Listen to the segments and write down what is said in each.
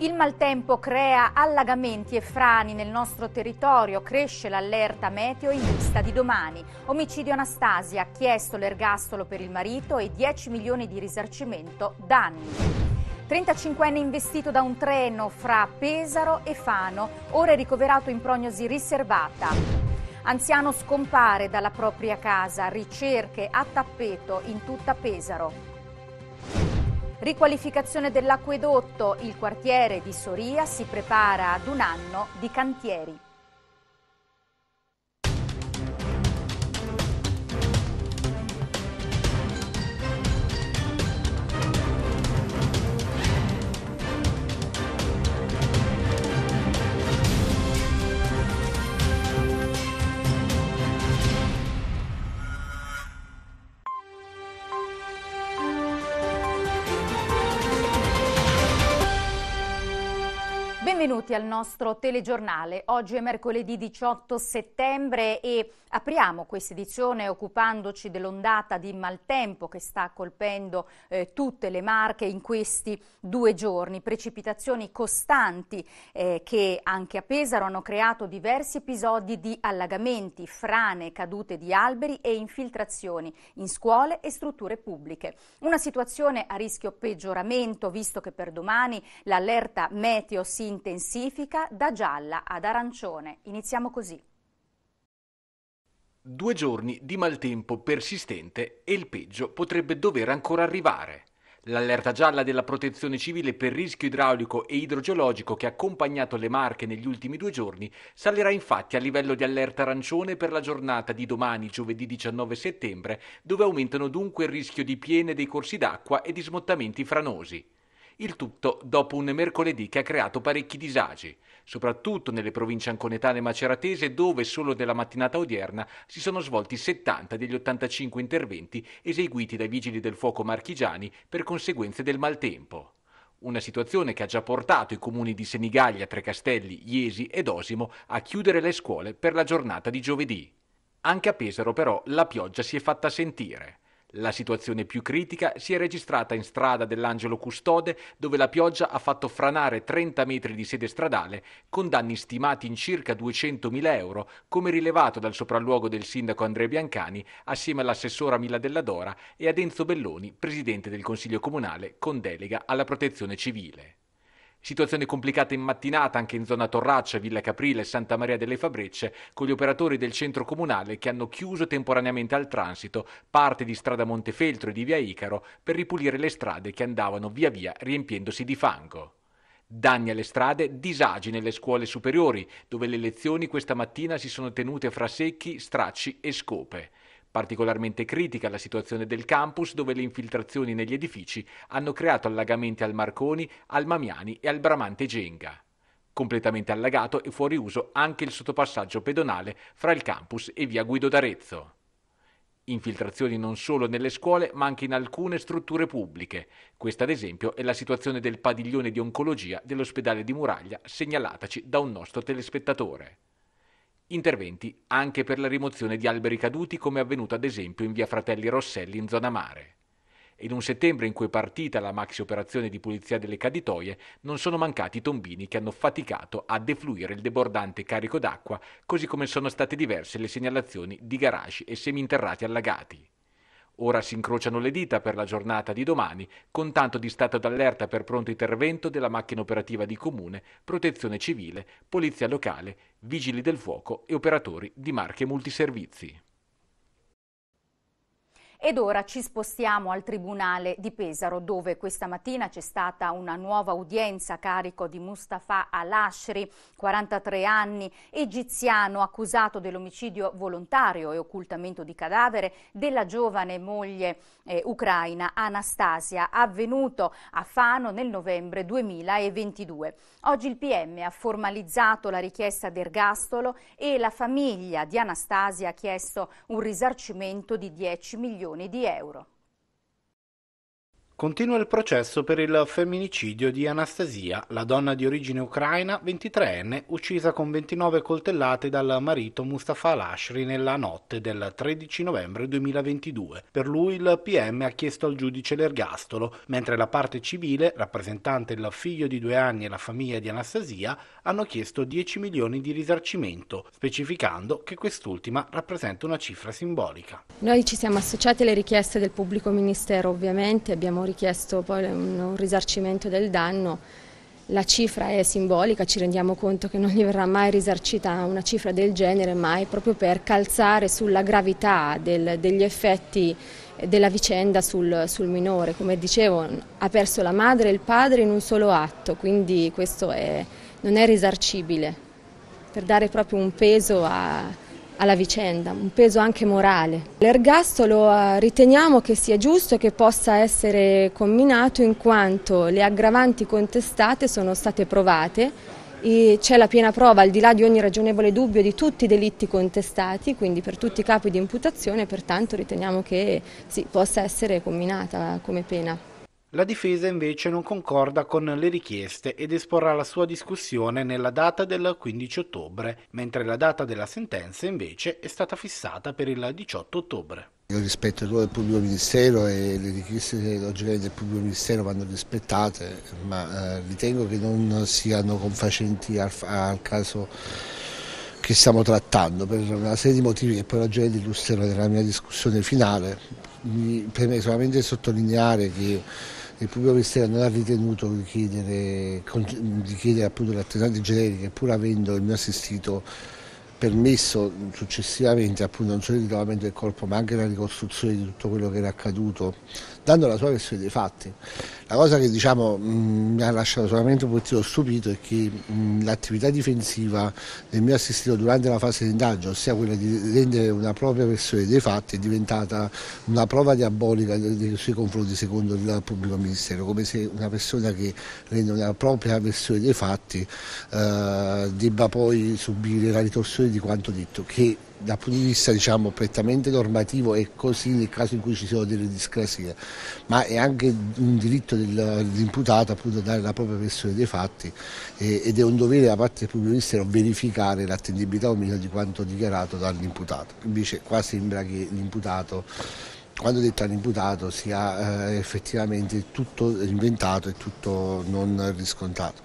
Il maltempo crea allagamenti e frani nel nostro territorio, cresce l'allerta meteo in vista di domani. Omicidio Anastasia ha chiesto l'ergastolo per il marito e 10 milioni di risarcimento danni. 35enne investito da un treno fra Pesaro e Fano, ora è ricoverato in prognosi riservata. Anziano scompare dalla propria casa, ricerche a tappeto in tutta Pesaro. Riqualificazione dell'acquedotto, il quartiere di Soria si prepara ad un anno di cantieri. benvenuti al nostro telegiornale. Oggi è mercoledì 18 settembre e apriamo questa edizione occupandoci dell'ondata di maltempo che sta colpendo eh, tutte le Marche in questi due giorni. Precipitazioni costanti eh, che anche a Pesaro hanno creato diversi episodi di allagamenti, frane, cadute di alberi e infiltrazioni in scuole e strutture pubbliche. Una situazione a rischio peggioramento visto che per domani l'allerta meteo si intensifica classifica da gialla ad arancione. Iniziamo così. Due giorni di maltempo persistente e il peggio potrebbe dover ancora arrivare. L'allerta gialla della protezione civile per rischio idraulico e idrogeologico che ha accompagnato le Marche negli ultimi due giorni salirà infatti a livello di allerta arancione per la giornata di domani, giovedì 19 settembre, dove aumentano dunque il rischio di piene dei corsi d'acqua e di smottamenti franosi. Il tutto dopo un mercoledì che ha creato parecchi disagi, soprattutto nelle province anconetane e maceratese dove solo nella mattinata odierna si sono svolti 70 degli 85 interventi eseguiti dai vigili del fuoco marchigiani per conseguenze del maltempo. Una situazione che ha già portato i comuni di Senigallia, Trecastelli, Iesi ed Osimo a chiudere le scuole per la giornata di giovedì. Anche a Pesaro però la pioggia si è fatta sentire. La situazione più critica si è registrata in strada dell'Angelo Custode, dove la pioggia ha fatto franare 30 metri di sede stradale, con danni stimati in circa 200.000 euro, come rilevato dal sopralluogo del sindaco Andrea Biancani, assieme all'assessora Mila Della Dora e ad Enzo Belloni, presidente del Consiglio Comunale, con delega alla protezione civile. Situazione complicata in mattinata anche in zona Torraccia, Villa Caprile e Santa Maria delle Fabrecce, con gli operatori del centro comunale che hanno chiuso temporaneamente al transito parte di strada Montefeltro e di via Icaro per ripulire le strade che andavano via via riempiendosi di fango. Danni alle strade, disagi nelle scuole superiori, dove le lezioni questa mattina si sono tenute fra secchi, stracci e scope. Particolarmente critica la situazione del campus dove le infiltrazioni negli edifici hanno creato allagamenti al Marconi, al Mamiani e al Bramante Genga. Completamente allagato e fuori uso anche il sottopassaggio pedonale fra il campus e via Guido d'Arezzo. Infiltrazioni non solo nelle scuole ma anche in alcune strutture pubbliche. Questa ad esempio è la situazione del padiglione di oncologia dell'ospedale di Muraglia segnalataci da un nostro telespettatore. Interventi anche per la rimozione di alberi caduti come avvenuto ad esempio in via Fratelli Rosselli in zona mare. In un settembre in cui è partita la maxi operazione di pulizia delle caditoie, non sono mancati i tombini che hanno faticato a defluire il debordante carico d'acqua, così come sono state diverse le segnalazioni di garage e seminterrati allagati. Ora si incrociano le dita per la giornata di domani, con tanto di stato d'allerta per pronto intervento della macchina operativa di comune, protezione civile, polizia locale, vigili del fuoco e operatori di marche multiservizi. Ed ora ci spostiamo al Tribunale di Pesaro, dove questa mattina c'è stata una nuova udienza a carico di Mustafa Al-Ashri, 43 anni, egiziano accusato dell'omicidio volontario e occultamento di cadavere della giovane moglie eh, ucraina Anastasia, avvenuto a Fano nel novembre 2022. Oggi il PM ha formalizzato la richiesta d'ergastolo e la famiglia di Anastasia ha chiesto un risarcimento di 10 milioni milioni di euro. Continua il processo per il femminicidio di Anastasia, la donna di origine ucraina, 23enne, uccisa con 29 coltellate dal marito Mustafa Lashri nella notte del 13 novembre 2022. Per lui il PM ha chiesto al giudice l'ergastolo, mentre la parte civile, rappresentante il figlio di due anni e la famiglia di Anastasia, hanno chiesto 10 milioni di risarcimento, specificando che quest'ultima rappresenta una cifra simbolica. Noi ci siamo associati alle richieste del pubblico ministero, ovviamente abbiamo richiesto poi un risarcimento del danno. La cifra è simbolica, ci rendiamo conto che non gli verrà mai risarcita una cifra del genere, mai proprio per calzare sulla gravità del, degli effetti della vicenda sul, sul, minore. Come dicevo, ha perso la madre e il padre in un solo atto, quindi questo è, non è risarcibile, per dare proprio un peso a, alla vicenda, un peso anche morale. L'ergastolo eh, riteniamo che sia giusto che possa essere combinato in quanto le aggravanti contestate sono state provate e c'è la piena prova al di là di ogni ragionevole dubbio di tutti i delitti contestati, quindi per tutti i capi di imputazione, pertanto riteniamo che sì, possa essere combinata come pena. La difesa invece non concorda con le richieste ed esporrà la sua discussione nella data del 15 ottobre, mentre la data della sentenza invece è stata fissata per il 18 ottobre. Io rispetto il ruolo del pubblico ministero e le richieste logicamente del pubblico ministero vanno rispettate, ma eh, ritengo che non siano confacenti al, al caso che stiamo trattando per una serie di motivi che poi la gente illustrerà nella mia discussione finale. Mi preme solamente sottolineare che il pubblico ministero non ha ritenuto di chiedere, di chiedere appunto le attenuanti pur avendo il mio assistito permesso successivamente appunto non solo il ritrovamento del corpo ma anche la ricostruzione di tutto quello che era accaduto dando la sua versione dei fatti. La cosa che diciamo, mh, mm, mi ha lasciato solamente un pochino stupito è che mh, mm, l'attività difensiva del mio assistito durante la fase di indagine, ossia quella di rendere una propria versione dei fatti, è diventata una prova diabolica nei suoi confronti secondo il pubblico ministero, come se una persona che rende una propria versione dei fatti eh, debba poi subire la ritorsione di quanto detto, che dal punto di vista diciamo, prettamente normativo è così nel caso in cui ci siano delle discrasie, ma è anche un diritto dell'imputato appunto a dare la propria versione dei fatti eh, ed è un dovere da parte del pubblico ministero verificare l'attendibilità o meno di quanto dichiarato dall'imputato. Invece qua sembra che l'imputato quando detto all'imputato sia eh, effettivamente tutto inventato e tutto non riscontato.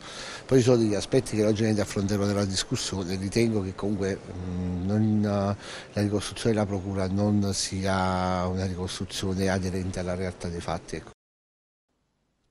Poi ci sono degli aspetti che logicamente affronterò nella discussione, ritengo che comunque mh, non, eh, la ricostruzione della Procura non sia una ricostruzione aderente alla realtà dei fatti. Ecco.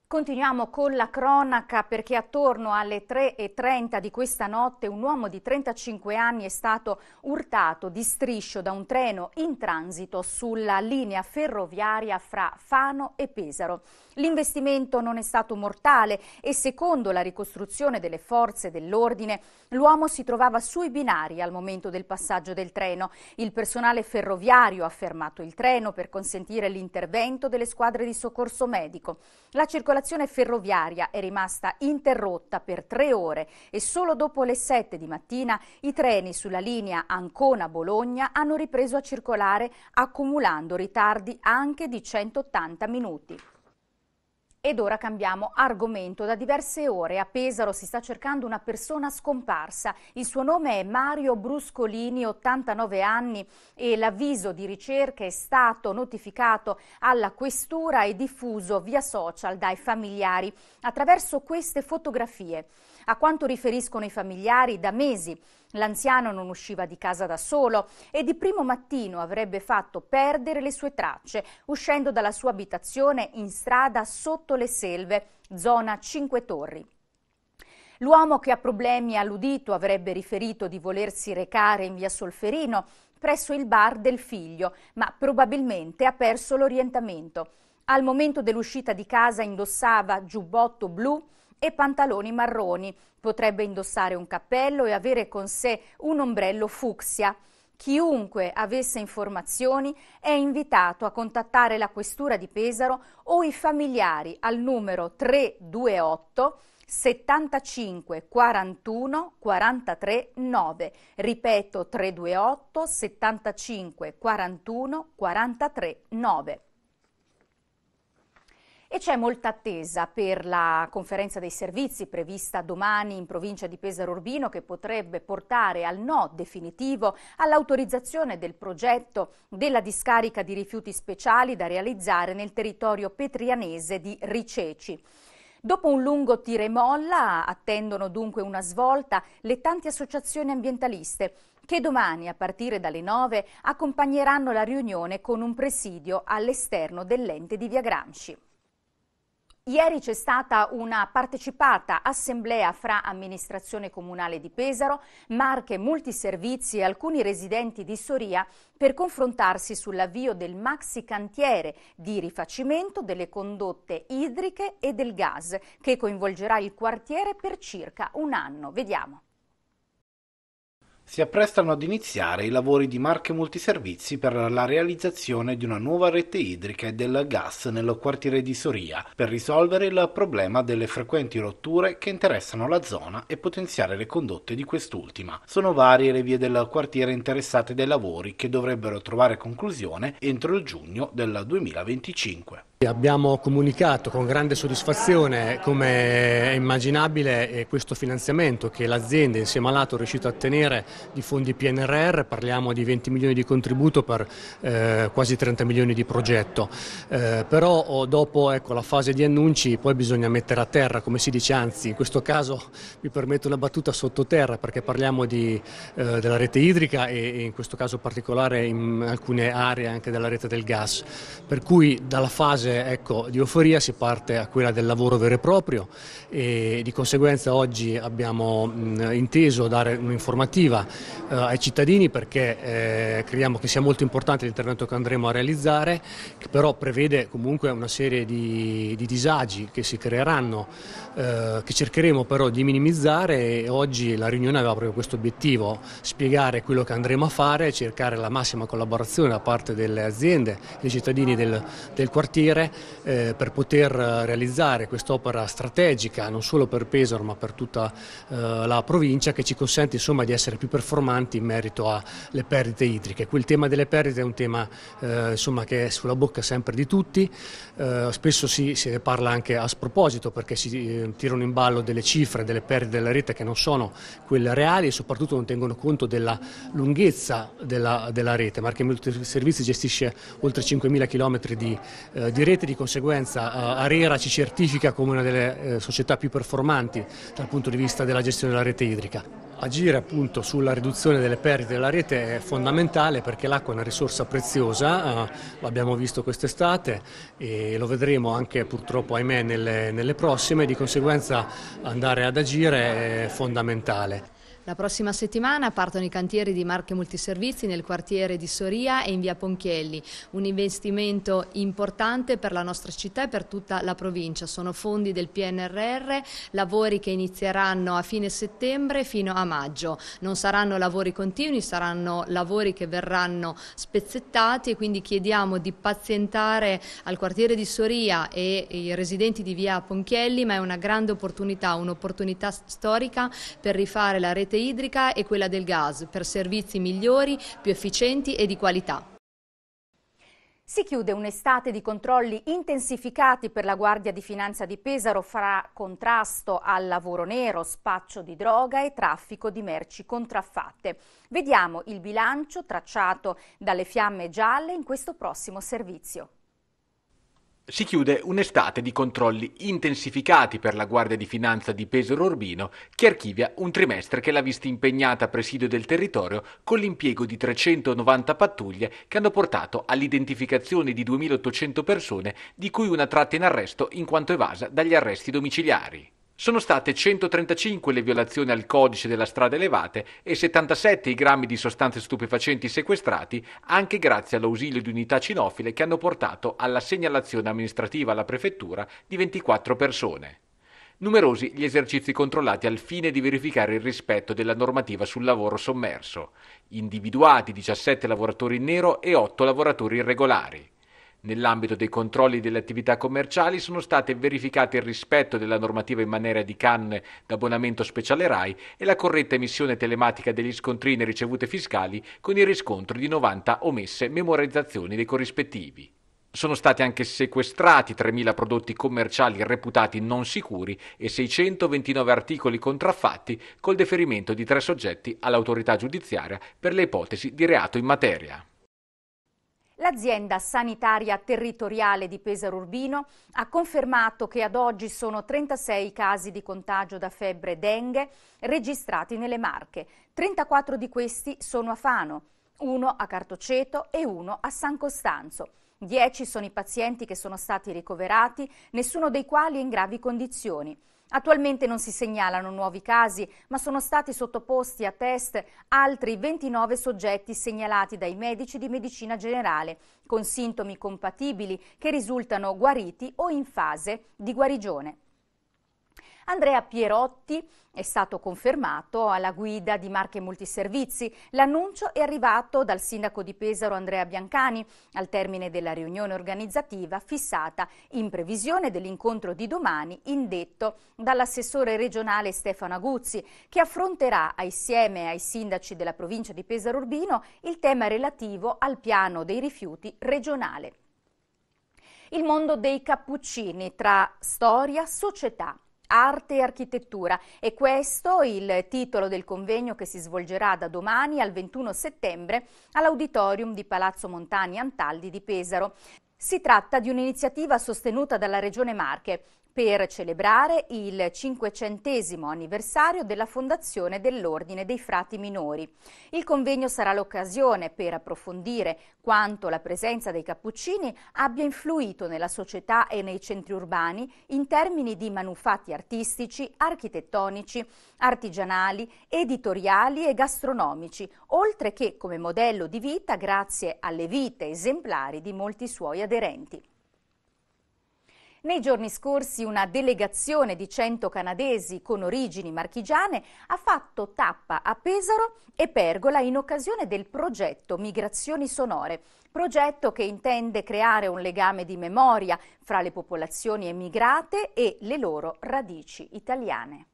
Continuiamo con la cronaca perché attorno alle 3.30 di questa notte un uomo di 35 anni è stato urtato di striscio da un treno in transito sulla linea ferroviaria fra Fano e Pesaro. L'investimento non è stato mortale e secondo la ricostruzione delle forze dell'ordine l'uomo si trovava sui binari al momento del passaggio del treno. Il personale ferroviario ha fermato il treno per consentire l'intervento delle squadre di soccorso medico. La circolazione ferroviaria è rimasta interrotta per tre ore e solo dopo le sette di mattina i treni sulla linea Ancona-Bologna hanno ripreso a circolare accumulando ritardi anche di 180 minuti. Ed ora cambiamo argomento. Da diverse ore a Pesaro si sta cercando una persona scomparsa. Il suo nome è Mario Bruscolini, 89 anni, e l'avviso di ricerca è stato notificato alla questura e diffuso via social dai familiari attraverso queste fotografie. A quanto riferiscono i familiari, da mesi L'anziano non usciva di casa da solo e di primo mattino avrebbe fatto perdere le sue tracce, uscendo dalla sua abitazione in strada sotto le selve, zona Cinque Torri. L'uomo che ha problemi all'udito avrebbe riferito di volersi recare in via Solferino presso il bar del figlio, ma probabilmente ha perso l'orientamento. Al momento dell'uscita di casa indossava giubbotto blu, e pantaloni marroni. Potrebbe indossare un cappello e avere con sé un ombrello fucsia. Chiunque avesse informazioni è invitato a contattare la Questura di Pesaro o i familiari al numero 328 75 41 43 9. Ripeto 328 75 41 43 9. E c'è molta attesa per la conferenza dei servizi prevista domani in provincia di Pesaro Urbino che potrebbe portare al no definitivo all'autorizzazione del progetto della discarica di rifiuti speciali da realizzare nel territorio petrianese di Riceci. Dopo un lungo tire e molla attendono dunque una svolta le tante associazioni ambientaliste che domani a partire dalle 9 accompagneranno la riunione con un presidio all'esterno dell'ente di Via Gramsci. Ieri c'è stata una partecipata assemblea fra amministrazione comunale di Pesaro, Marche, Multiservizi e alcuni residenti di Soria per confrontarsi sull'avvio del maxi cantiere di rifacimento delle condotte idriche e del gas che coinvolgerà il quartiere per circa un anno. Vediamo si apprestano ad iniziare i lavori di Marche Multiservizi per la realizzazione di una nuova rete idrica e del gas nel quartiere di Soria per risolvere il problema delle frequenti rotture che interessano la zona e potenziare le condotte di quest'ultima. Sono varie le vie del quartiere interessate dai lavori che dovrebbero trovare conclusione entro il giugno del 2025. Abbiamo comunicato con grande soddisfazione come è immaginabile eh, questo finanziamento che l'azienda insieme all'Ato è riuscita a ottenere di fondi PNRR, parliamo di 20 milioni di contributo per eh, quasi 30 milioni di progetto, eh, però oh, dopo ecco, la fase di annunci poi bisogna mettere a terra come si dice, anzi in questo caso mi permetto una battuta sottoterra perché parliamo di, eh, della rete idrica e, e, in questo caso particolare in alcune aree anche della rete del gas, per cui dalla fase fase ecco, di euforia si parte a quella del lavoro vero e proprio e di conseguenza oggi abbiamo mh, inteso dare un'informativa eh, ai cittadini perché eh, crediamo che sia molto importante l'intervento che andremo a realizzare che però prevede comunque una serie di, di disagi che si creeranno eh, che cercheremo però di minimizzare e oggi la riunione aveva proprio questo obiettivo spiegare quello che andremo a fare cercare la massima collaborazione da parte delle aziende, dei cittadini del, del quartiere genere eh, per poter eh, realizzare quest'opera strategica non solo per Pesaro ma per tutta eh, la provincia che ci consente insomma, di essere più performanti in merito alle perdite idriche. Qui il tema delle perdite è un tema eh, insomma, che è sulla bocca sempre di tutti, eh, spesso si, se ne parla anche a sproposito perché si eh, tirano in ballo delle cifre, delle perdite della rete che non sono quelle reali e soprattutto non tengono conto della lunghezza della, della rete. Marche Multiservizi gestisce oltre 5.000 km di, eh, di rete rete, di conseguenza eh, Arera ci certifica come una delle eh, società più performanti dal punto di vista della gestione della rete idrica. Agire appunto sulla riduzione delle perdite della rete è fondamentale perché l'acqua è una risorsa preziosa, eh, l'abbiamo visto quest'estate e lo vedremo anche purtroppo ahimè nelle, nelle prossime, di conseguenza andare ad agire è fondamentale. La prossima settimana partono i cantieri di Marche Multiservizi nel quartiere di Soria e in via Ponchielli, un investimento importante per la nostra città e per tutta la provincia. Sono fondi del PNRR, lavori che inizieranno a fine settembre fino a maggio. Non saranno lavori continui, saranno lavori che verranno spezzettati e quindi chiediamo di pazientare al quartiere di Soria e i residenti di via Ponchielli, ma è una grande opportunità, un'opportunità storica per rifare la rete rete idrica e quella del gas per servizi migliori, più efficienti e di qualità. Si chiude un'estate di controlli intensificati per la Guardia di Finanza di Pesaro fra contrasto al lavoro nero, spaccio di droga e traffico di merci contraffatte. Vediamo il bilancio tracciato dalle fiamme gialle in questo prossimo servizio. Si chiude un'estate di controlli intensificati per la Guardia di Finanza di Pesaro Urbino, che archivia un trimestre che l'ha vista impegnata a presidio del territorio con l'impiego di 390 pattuglie che hanno portato all'identificazione di 2.800 persone, di cui una tratta in arresto in quanto evasa dagli arresti domiciliari. Sono state 135 le violazioni al codice della strada elevate e 77 i grammi di sostanze stupefacenti sequestrati, anche grazie all'ausilio di unità cinofile che hanno portato alla segnalazione amministrativa alla prefettura di 24 persone. Numerosi gli esercizi controllati al fine di verificare il rispetto della normativa sul lavoro sommerso, individuati 17 lavoratori in nero e 8 lavoratori irregolari. Nell'ambito dei controlli delle attività commerciali sono state verificate il rispetto della normativa in materia di canne d'abbonamento speciale RAI e la corretta emissione telematica degli scontrini ricevute fiscali con il riscontro di 90 omesse memorizzazioni dei corrispettivi. Sono stati anche sequestrati 3.000 prodotti commerciali reputati non sicuri e 629 articoli contraffatti col deferimento di tre soggetti all'autorità giudiziaria per le ipotesi di reato in materia. L'azienda sanitaria territoriale di Pesaro Urbino ha confermato che ad oggi sono 36 casi di contagio da febbre dengue registrati nelle Marche. 34 di questi sono a Fano, uno a Cartoceto e uno a San Costanzo. 10 sono i pazienti che sono stati ricoverati, nessuno dei quali è in gravi condizioni. Attualmente non si segnalano nuovi casi, ma sono stati sottoposti a test altri 29 soggetti segnalati dai medici di medicina generale, con sintomi compatibili che risultano guariti o in fase di guarigione. Andrea Pierotti è stato confermato alla guida di Marche Multiservizi. L'annuncio è arrivato dal sindaco di Pesaro Andrea Biancani al termine della riunione organizzativa fissata in previsione dell'incontro di domani indetto dall'assessore regionale Stefano Aguzzi che affronterà assieme ai sindaci della provincia di Pesaro Urbino il tema relativo al piano dei rifiuti regionale. Il mondo dei cappuccini tra storia, società arte e architettura. E questo il titolo del convegno che si svolgerà da domani al 21 settembre all'auditorium di Palazzo Montani Antaldi di Pesaro. Si tratta di un'iniziativa sostenuta dalla Regione Marche per celebrare il cinquecentesimo anniversario della fondazione dell'Ordine dei Frati Minori. Il convegno sarà l'occasione per approfondire quanto la presenza dei cappuccini abbia influito nella società e nei centri urbani in termini di manufatti artistici, architettonici, artigianali, editoriali e gastronomici, oltre che come modello di vita grazie alle vite esemplari di molti suoi aderenti. Nei giorni scorsi una delegazione di 100 canadesi con origini marchigiane ha fatto tappa a Pesaro e Pergola in occasione del progetto Migrazioni Sonore, progetto che intende creare un legame di memoria fra le popolazioni emigrate e le loro radici italiane.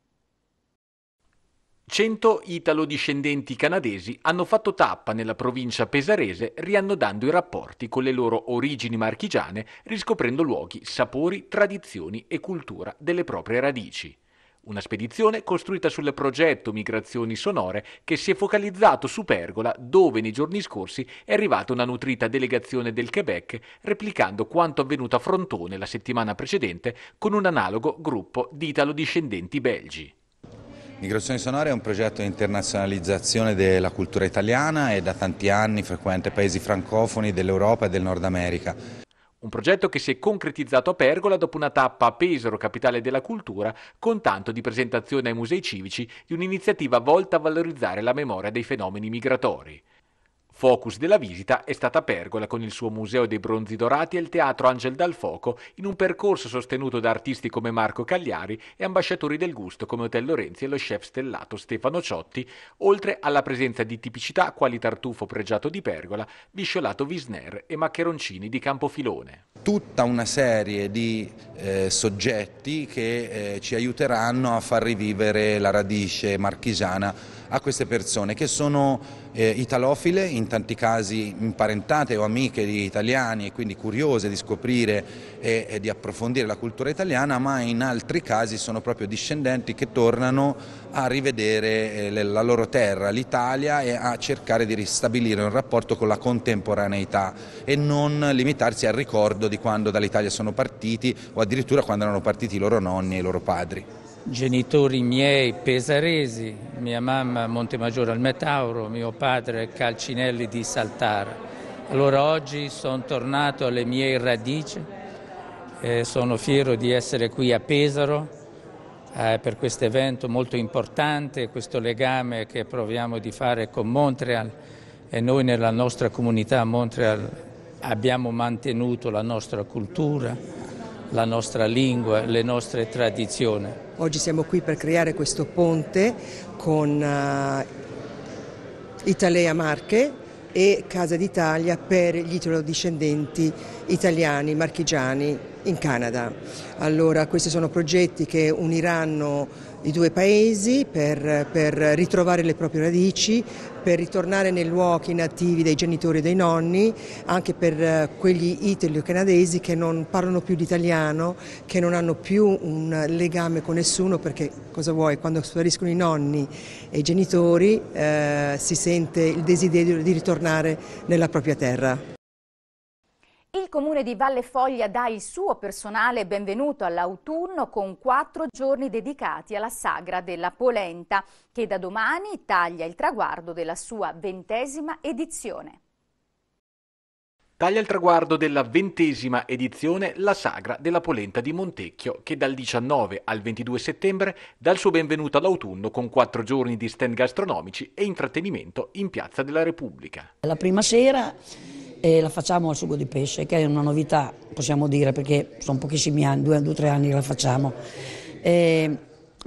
100 italo-discendenti canadesi hanno fatto tappa nella provincia pesarese riannodando i rapporti con le loro origini marchigiane, riscoprendo luoghi, sapori, tradizioni e cultura delle proprie radici. Una spedizione costruita sul progetto Migrazioni Sonore che si è focalizzato su Pergola, dove nei giorni scorsi è arrivata una nutrita delegazione del Quebec, replicando quanto avvenuto a Frontone la settimana precedente con un analogo gruppo di italo-discendenti belgi. Migrazioni Sonore è un progetto di internazionalizzazione della cultura italiana e da tanti anni frequenta paesi francofoni dell'Europa e del Nord America. Un progetto che si è concretizzato a Pergola dopo una tappa a Pesaro, capitale della cultura, con tanto di presentazione ai musei civici di un'iniziativa volta a valorizzare la memoria dei fenomeni migratori. Focus della visita è stata Pergola con il suo Museo dei Bronzi Dorati e il Teatro Angel dal Foco in un percorso sostenuto da artisti come Marco Cagliari e ambasciatori del gusto come Otello Renzi e lo chef stellato Stefano Ciotti, oltre alla presenza di tipicità quali tartufo pregiato di Pergola, bisciolato Visner e maccheroncini di Campofilone. Tutta una serie di eh, soggetti che eh, ci aiuteranno a far rivivere la radice marchisana a queste persone che sono eh, italofile, in tanti casi imparentate o amiche di italiani e quindi curiose di scoprire e, e di approfondire la cultura italiana, ma in altri casi sono proprio discendenti che tornano a rivedere eh, la loro terra, l'Italia e a cercare di ristabilire un rapporto con la contemporaneità e non limitarsi al ricordo di quando dall'Italia sono partiti o addirittura quando erano partiti i loro nonni e i loro padri genitori miei pesaresi, mia mamma Montemaggiore al Metauro, mio padre Calcinelli di Saltara. Allora oggi sono tornato alle mie radici, eh, sono fiero di essere qui a Pesaro eh, per questo evento molto importante, questo legame che proviamo di fare con Montreal e noi nella nostra comunità a Montreal abbiamo mantenuto la nostra cultura la nostra lingua, le nostre tradizioni. Oggi siamo qui per creare questo ponte con uh, Italea Marche e Casa d'Italia per gli italo-discendenti italiani, marchigiani in Canada. Allora questi sono progetti che uniranno i due paesi per, per ritrovare le proprie radici, per ritornare nei luoghi nativi dei genitori e dei nonni, anche per eh, quegli italo-canadesi che non parlano più l'italiano, che non hanno più un legame con nessuno perché cosa vuoi, quando spariscono i nonni e i genitori eh, si sente il desiderio di ritornare nella propria terra. Il comune di Valle Foglia dà il suo personale benvenuto all'autunno con quattro giorni dedicati alla sagra della polenta, che da domani taglia il traguardo della sua ventesima edizione. Taglia il traguardo della ventesima edizione la Sagra della Polenta di Montecchio, che dal 19 al 22 settembre dà il suo benvenuto all'autunno con quattro giorni di stand gastronomici e intrattenimento in Piazza della Repubblica. La prima sera e la facciamo al sugo di pesce, che è una novità, possiamo dire, perché sono pochissimi anni, due o tre anni che la facciamo. E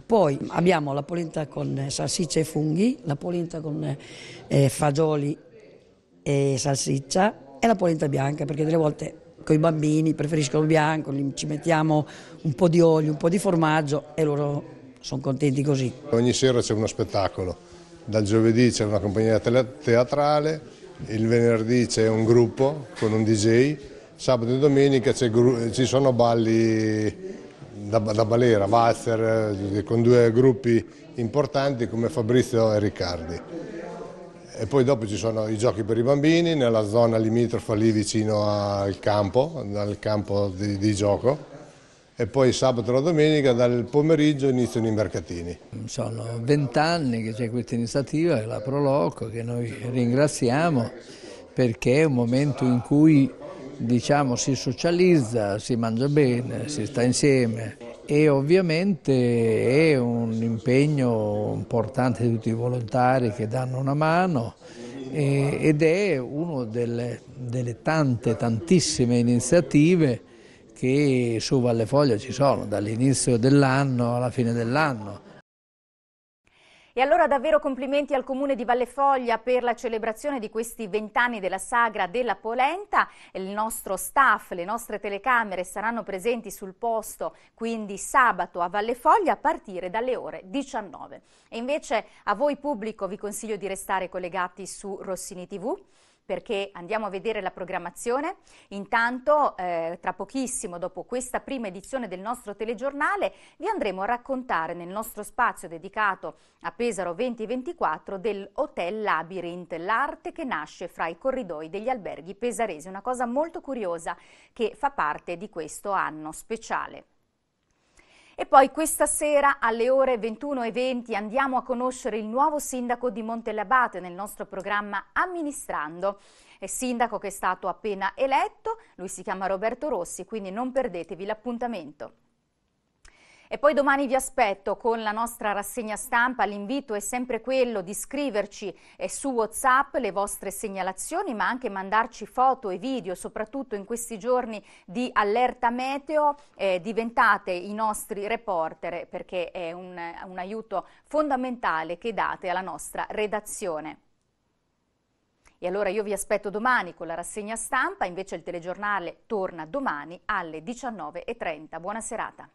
poi abbiamo la polenta con salsiccia e funghi, la polenta con eh, fagioli e salsiccia e la polenta bianca, perché delle volte con i bambini preferiscono il bianco, ci mettiamo un po' di olio, un po' di formaggio e loro sono contenti così. Ogni sera c'è uno spettacolo, dal giovedì c'è una compagnia teatrale, il venerdì c'è un gruppo con un DJ, sabato e domenica ci sono balli da, da balera, Walzer, eh, con due gruppi importanti come Fabrizio e Riccardi. E poi dopo ci sono i giochi per i bambini nella zona limitrofa lì vicino al campo, al campo di, di gioco e poi sabato e domenica dal pomeriggio iniziano i mercatini. Sono vent'anni che c'è questa iniziativa, la Proloco, che noi ringraziamo perché è un momento in cui diciamo, si socializza, si mangia bene, si sta insieme e ovviamente è un impegno importante di tutti i volontari che danno una mano ed è una delle, delle tante, tantissime iniziative che su Valle Foglia ci sono dall'inizio dell'anno alla fine dell'anno. E allora davvero complimenti al Comune di Valle Foglia per la celebrazione di questi vent'anni della Sagra della Polenta. Il nostro staff, le nostre telecamere saranno presenti sul posto quindi sabato a Valle Foglia a partire dalle ore 19. E invece a voi pubblico vi consiglio di restare collegati su Rossini TV perché andiamo a vedere la programmazione. Intanto, eh, tra pochissimo, dopo questa prima edizione del nostro telegiornale, vi andremo a raccontare nel nostro spazio dedicato a Pesaro 2024 del Hotel Labyrinth, l'arte che nasce fra i corridoi degli alberghi pesaresi, una cosa molto curiosa che fa parte di questo anno speciale. E poi questa sera alle ore 21.20 andiamo a conoscere il nuovo sindaco di Montelabate nel nostro programma Amministrando. È sindaco che è stato appena eletto, lui si chiama Roberto Rossi, quindi non perdetevi l'appuntamento. E poi domani vi aspetto con la nostra rassegna stampa. L'invito è sempre quello di scriverci eh, su WhatsApp le vostre segnalazioni, ma anche mandarci foto e video, soprattutto in questi giorni di allerta meteo. Eh, diventate i nostri reporter eh, perché è un, un aiuto fondamentale che date alla nostra redazione. E allora io vi aspetto domani con la rassegna stampa, invece il telegiornale torna domani alle 19.30. Buona serata.